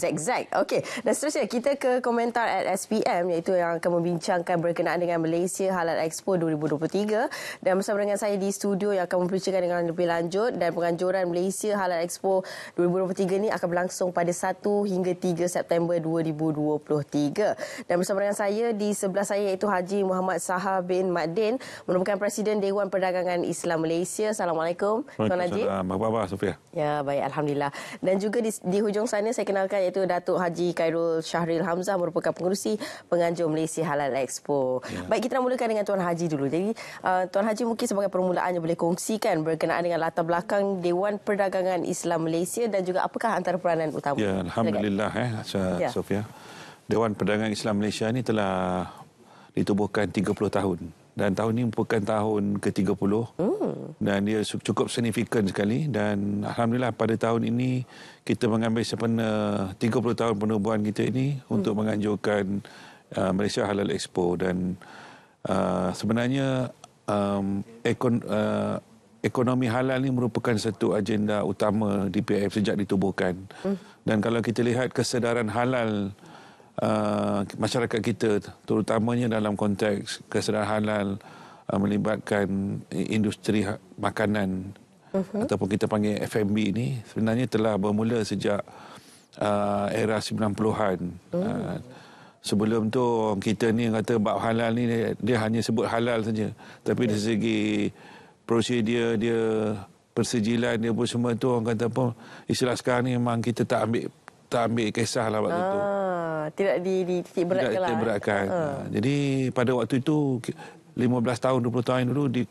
Zag-zag. Okey. Dan seterusnya, kita ke komentar at SPM iaitu yang akan membincangkan berkenaan dengan Malaysia Halal Expo 2023. Dan bersama dengan saya di studio yang akan membincangkan dengan lebih lanjut dan penganjuran Malaysia Halal Expo 2023 ini akan berlangsung pada 1 hingga 3 September 2023. Dan bersama dengan saya di sebelah saya iaitu Haji Muhammad Sahar bin Maddin merupakan Presiden Dewan Perdagangan Islam Malaysia. Assalamualaikum. Assalamualaikum. Tuan Haji. Assalamualaikum. Sofia. Ya, baik. Alhamdulillah. Dan juga di, di hujung sana saya kenalkan iaitu Datuk Haji Khairul Syahril Hamzah merupakan pengurusi penganjur Malaysia Halal Expo. Ya. Baik kita mulakan dengan Tuan Haji dulu. Jadi uh, Tuan Haji mungkin sebagai permulaan boleh kongsikan berkenaan dengan latar belakang Dewan Perdagangan Islam Malaysia dan juga apakah antara peranan utama? Ya, alhamdulillah eh ya. Sofia. Dewan Perdagangan Islam Malaysia ini telah ditubuhkan 30 tahun dan tahun ini merupakan tahun ke-30 hmm. dan dia cukup signifikan sekali dan alhamdulillah pada tahun ini kita mengambil sempena 30 tahun penubuhan kita ini hmm. untuk menganjurkan uh, Malaysia Halal Expo dan uh, sebenarnya um, ekon, uh, ekonomi halal ini merupakan satu agenda utama DPF sejak ditubuhkan hmm. dan kalau kita lihat kesedaran halal Uh, masyarakat kita terutamanya dalam konteks kesederhanaan uh, melibatkan industri ha-, makanan uh-huh. ataupun kita panggil F&B ini sebenarnya telah bermula sejak uh, era 90-an. Uh. Uh, sebelum tu kita ni kata bab halal ni dia, hanya sebut halal saja tapi yeah. dari segi prosedur dia persijilan dia pun semua tu orang kata pun istilah sekarang ni memang kita tak ambil tak ambil kisah lah waktu ah, tu. Ah, tidak di, di titik beratkan. Tidak titik lah, eh. beratkan. Uh. Jadi pada waktu itu 15 tahun 20 tahun dulu di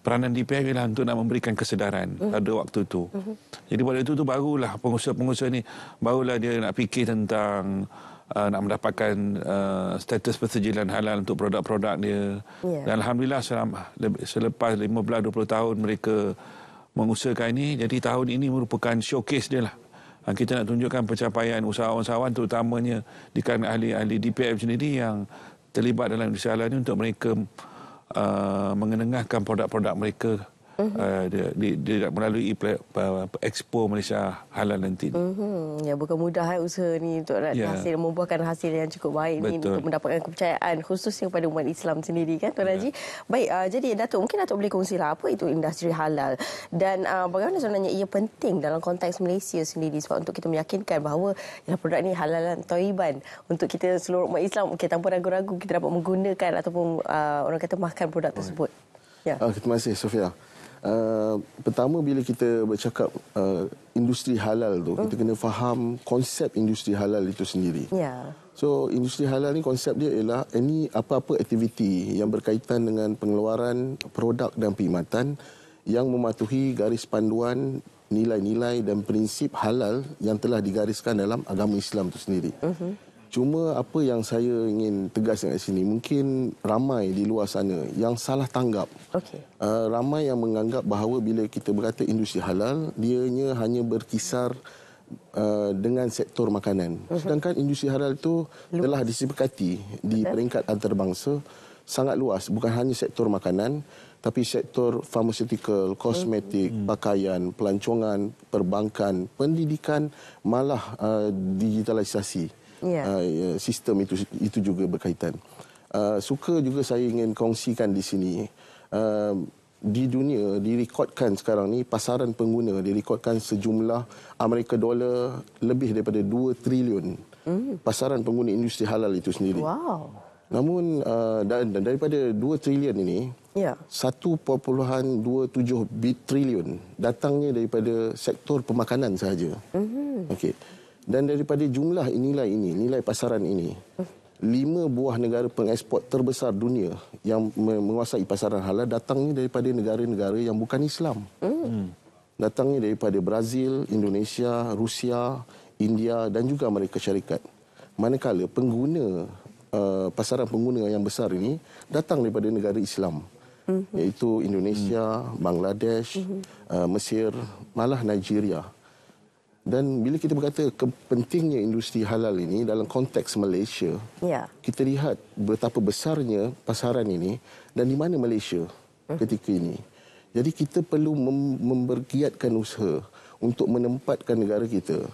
peranan DPM ialah untuk nak memberikan kesedaran uh. pada waktu itu. Uh mhm. -huh. Jadi pada waktu itu barulah pengusaha-pengusaha ini barulah dia nak fikir tentang Uh, nak mendapatkan uh, status persejilan halal untuk produk-produk dia. Yeah. Dan alhamdulillah selama, selepas 15 20 tahun mereka mengusahakan ini jadi tahun ini merupakan showcase dia lah. Ha, kita nak tunjukkan pencapaian usahawan-usahawan terutamanya di kalangan ahli-ahli DPF sendiri yang terlibat dalam risalah ini untuk mereka uh, mengenengahkan produk-produk mereka Uh -huh. uh, dia, dia, dia melalui Expo Malaysia Halal nanti. Uh -huh. Ya, bukan mudah eh, usaha ni untuk nak yeah. hasil, membuahkan hasil yang cukup baik ini untuk mendapatkan kepercayaan khususnya kepada umat Islam sendiri kan, Tuan ya. Haji. Yeah. Baik, uh, jadi Datuk, mungkin Datuk boleh kongsilah apa itu industri halal dan uh, bagaimana sebenarnya ia penting dalam konteks Malaysia sendiri sebab untuk kita meyakinkan bahawa ya, produk ini halal dan toiban untuk kita seluruh umat Islam okay, tanpa ragu-ragu kita dapat menggunakan ataupun uh, orang kata makan produk tersebut. Ya. Yeah. Uh, terima kasih, Sofia. Uh, pertama bila kita bercakap uh, industri halal tu, mm. kita kena faham konsep industri halal itu sendiri. Yeah. So industri halal ni konsep dia ialah ini apa-apa aktiviti yang berkaitan dengan pengeluaran produk dan perkhidmatan yang mematuhi garis panduan nilai-nilai dan prinsip halal yang telah digariskan dalam agama Islam itu sendiri. Mm-hmm. Cuma apa yang saya ingin tegas dekat sini, mungkin ramai di luar sana yang salah tanggap. Okay. Uh, ah, ramai yang menganggap bahawa bila kita berkata industri halal, dianya hanya berkisar uh, dengan sektor makanan. Mhm. Sedangkan industri halal itu telah disepakati di peringkat antarabangsa sangat luas. Bukan hanya sektor makanan, tapi sektor pharmaceutical, mhm. kosmetik, hmm. pakaian, pelancongan, perbankan, pendidikan, malah uh, digitalisasi yeah. Ya. uh, ya, sistem itu itu juga berkaitan. Uh, suka juga saya ingin kongsikan di sini. Uh, di dunia direkodkan sekarang ni pasaran pengguna direkodkan sejumlah Amerika Dollar lebih daripada 2 trilion. Mm. Pasaran pengguna industri halal itu sendiri. Wow. Namun uh, dan daripada 2 trilion ini, yeah. 1.27 trilion datangnya daripada sektor pemakanan sahaja. Mm-hmm. Okey. Dan daripada jumlah inilah ini, nilai pasaran ini, lima buah negara pengeksport terbesar dunia yang menguasai pasaran halal datangnya daripada negara-negara yang bukan Islam. Hmm. Datangnya daripada Brazil, Indonesia, Rusia, India dan juga mereka syarikat. Manakala pengguna, uh, pasaran pengguna yang besar ini datang daripada negara Islam. Hmm. Iaitu Indonesia, hmm. Bangladesh, uh, Mesir, malah Nigeria dan bila kita berkata kepentingnya industri halal ini dalam konteks Malaysia, ya. kita lihat betapa besarnya pasaran ini dan di mana Malaysia hmm. ketika ini. Jadi kita perlu mem- memberkiatkan usaha untuk menempatkan negara kita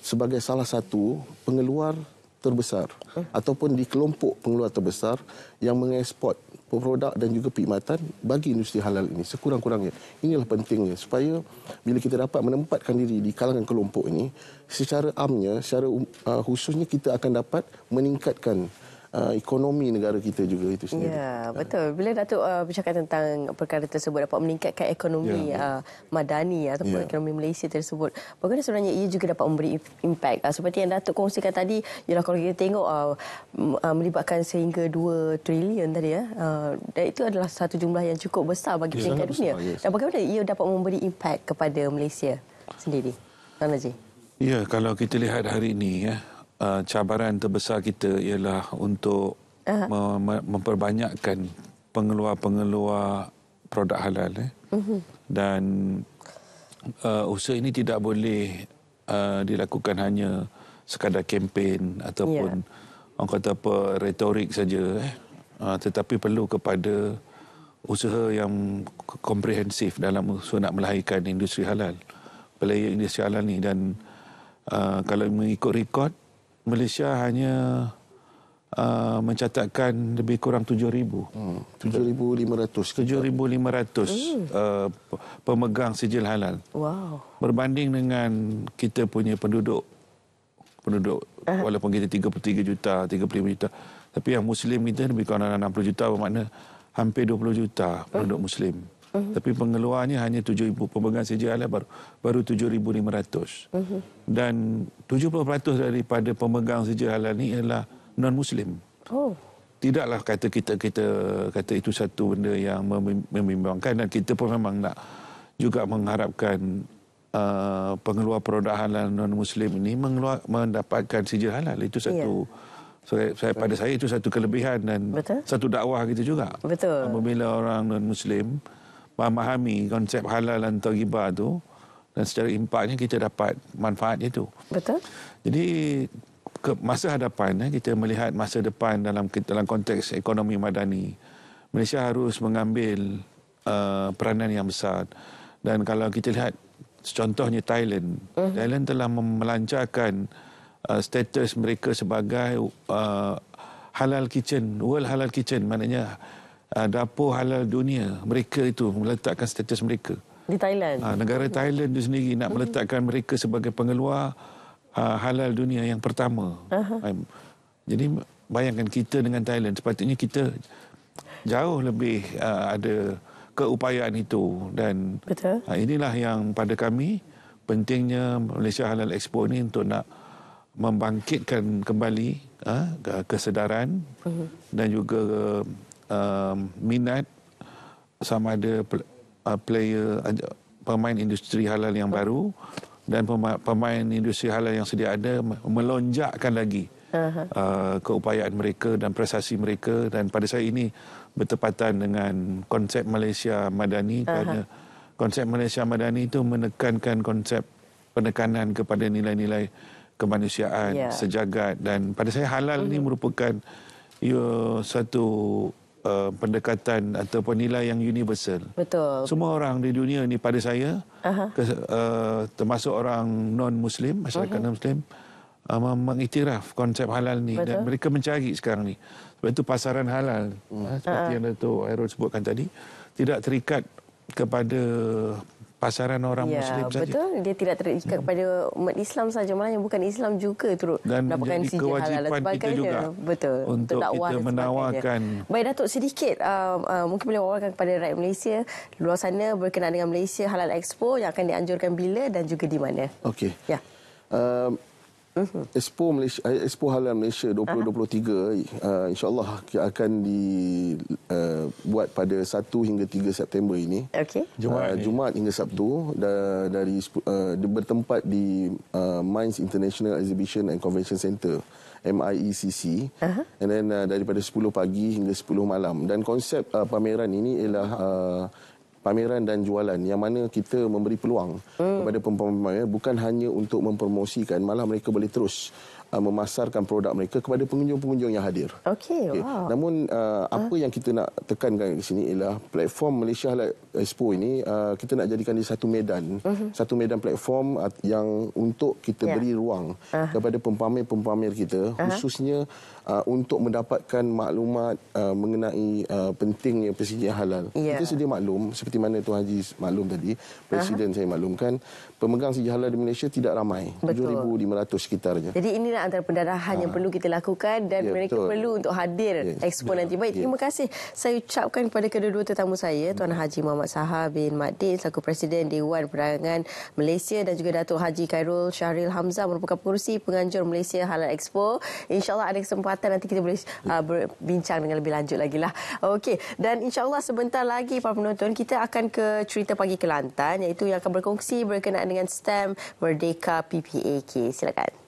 sebagai salah satu pengeluar terbesar hmm. ataupun di kelompok pengeluar terbesar yang mengeksport produk dan juga perkhidmatan bagi industri halal ini sekurang-kurangnya. Inilah pentingnya supaya bila kita dapat menempatkan diri di kalangan kelompok ini secara amnya, secara uh, khususnya kita akan dapat meningkatkan uh, ekonomi negara kita juga itu sendiri. Ya, ya, betul. Bila Datuk uh, bercakap tentang perkara tersebut dapat meningkatkan ekonomi ya, uh, madani ataupun ya. ekonomi Malaysia tersebut, bagaimana sebenarnya ia juga dapat memberi impak? Uh, seperti yang Datuk kongsikan tadi, ialah kalau kita tengok uh, uh, melibatkan sehingga 2 trilion tadi, ya, uh, dan itu adalah satu jumlah yang cukup besar bagi ya, peringkat dunia. Besar, yes. Dan bagaimana ia dapat memberi impak kepada Malaysia sendiri? Tuan Najib. Ya, kalau kita lihat hari ini ya, uh, cabaran terbesar kita ialah untuk uh-huh. mem- memperbanyakkan pengeluar-pengeluar produk halal eh. uh-huh. dan uh, usaha ini tidak boleh uh, dilakukan hanya sekadar kempen ataupun yeah. orang kata apa retorik saja eh. uh, tetapi perlu kepada usaha yang komprehensif dalam usaha nak melahirkan industri halal player industri halal ni dan uh, kalau mengikut rekod Malaysia hanya uh, mencatatkan lebih kurang 7,000. Hmm, 7,500. 7,500 hmm. uh, pemegang sijil halal. Wow. Berbanding dengan kita punya penduduk, penduduk uh. walaupun kita 33 juta, 35 juta, tapi yang Muslim kita lebih kurang 60 juta bermakna hampir 20 juta penduduk uh. Muslim. -huh. Mhm. tapi pengeluarannya hanya 7000 pemegang CJL baru baru 7500 uh -huh. dan 70% daripada pemegang CJL ni ialah non muslim oh tidaklah kata kita kita kata itu satu benda yang membimbangkan dan kita pun memang nak juga mengharapkan uh, pengeluar produk halal non muslim ini mengeluar mendapatkan sijil halal itu satu yeah. saya, saya pada saya itu satu kelebihan dan Betul. satu dakwah kita juga Betul. apabila orang non muslim uh, memahami konsep halal dan toghiba itu dan secara impaknya kita dapat manfaat itu. Betul. Jadi ke masa hadapan eh, kita melihat masa depan dalam dalam konteks ekonomi madani Malaysia harus mengambil uh, peranan yang besar dan kalau kita lihat contohnya Thailand uh-huh. Thailand telah melancarkan uh, status mereka sebagai uh, halal kitchen world halal kitchen maknanya uh, dapur halal dunia. Mereka itu meletakkan status mereka. Di Thailand? Uh, negara Thailand itu sendiri nak hmm. meletakkan mereka sebagai pengeluar uh, halal dunia yang pertama. Uh -huh. Jadi bayangkan kita dengan Thailand. Sepatutnya kita jauh lebih uh, ada keupayaan itu. Dan Betul. Uh, inilah yang pada kami pentingnya Malaysia Halal Expo ini untuk nak membangkitkan kembali kesedaran hmm. dan juga um, minat sama ada uh, player uh, pemain industri halal yang baru dan pemain industri halal yang sedia ada melonjakkan lagi uh-huh. uh, keupayaan mereka dan prestasi mereka dan pada saya ini bertepatan dengan konsep Malaysia Madani uh-huh. kerana konsep Malaysia Madani itu menekankan konsep penekanan kepada nilai-nilai kemanusiaan yeah. sejagat dan pada saya halal uh-huh. ini mhm. merupakan ya, satu uh, pendekatan atau nilai yang universal. Betul. Semua orang di dunia ini pada saya, uh -huh. ke, uh, eh, termasuk orang non-Muslim, masyarakat uh mhm. -huh. non-Muslim, uh, mengiktiraf konsep halal ni. dan mereka mencari sekarang ni, Sebab itu pasaran halal, uh -huh. seperti uh mhm. -huh. yang Dato' Aerod sebutkan tadi, tidak terikat kepada pasaran orang ya, Muslim saja. Betul, dia tidak terikat hmm. kepada umat Islam saja, malahnya bukan Islam juga turut dan mendapatkan sijil halal dan sebagainya. juga betul, untuk, untuk kita menawarkan. Baik Datuk, sedikit uh, uh, mungkin boleh wawarkan kepada rakyat Malaysia luar sana berkenaan dengan Malaysia Halal Expo yang akan dianjurkan bila dan juga di mana. Okey. Ya. Uh, Expo Malaysia eh, Expo Halal Malaysia 2023 uh, eh, insyaallah akan di uh, buat pada 1 hingga 3 September ini. Okey. Jumaat, uh, Jumaat hingga Sabtu da, dari uh, bertempat di uh, Minds International Exhibition and Convention Center. MIECC uh-huh. and then uh, daripada 10 pagi hingga 10 malam dan konsep uh, pameran ini ialah uh, pameran dan jualan yang mana kita memberi peluang hmm. kepada pemain-pemain bukan hanya untuk mempromosikan malah mereka boleh terus uh, memasarkan produk mereka kepada pengunjung-pengunjung yang hadir. Okey. Okay. Wow. Namun uh, ah. apa huh? yang kita nak tekankan di sini ialah platform Malaysia Halal Expo ini uh, kita nak jadikan dia satu medan, uh-huh. satu medan platform uh, yang untuk kita yeah. beri ruang uh-huh. kepada pempamer-pempamer kita uh-huh. khususnya uh, untuk mendapatkan maklumat uh, mengenai uh, pentingnya persediaan halal. Yeah. Kita sedia maklum seperti mana Tuan Haji maklum tadi, presiden uh-huh. saya maklumkan pemegang sijil halal di Malaysia tidak ramai, 7500 sekitarnya. Jadi inilah lah antara pendarahan ha. yang ah. perlu kita lakukan dan ya, mereka betul. perlu untuk hadir ya. expo ya. nanti. Baik, ya. terima kasih. Saya ucapkan kepada kedua-dua tetamu saya, hmm. Tuan Haji Muhammad Sahar bin Mahdi selaku Presiden Dewan Perdagangan Malaysia dan juga Datuk Haji Khairul Syahril Hamzah merupakan pengurusi penganjur Malaysia Halal Expo. InsyaAllah ada kesempatan nanti kita boleh ya. uh, berbincang dengan lebih lanjut lagi lah. Okey, dan insyaAllah sebentar lagi para penonton, kita akan ke cerita pagi Kelantan iaitu yang akan berkongsi berkenaan dengan STEM Merdeka PPAK. Silakan.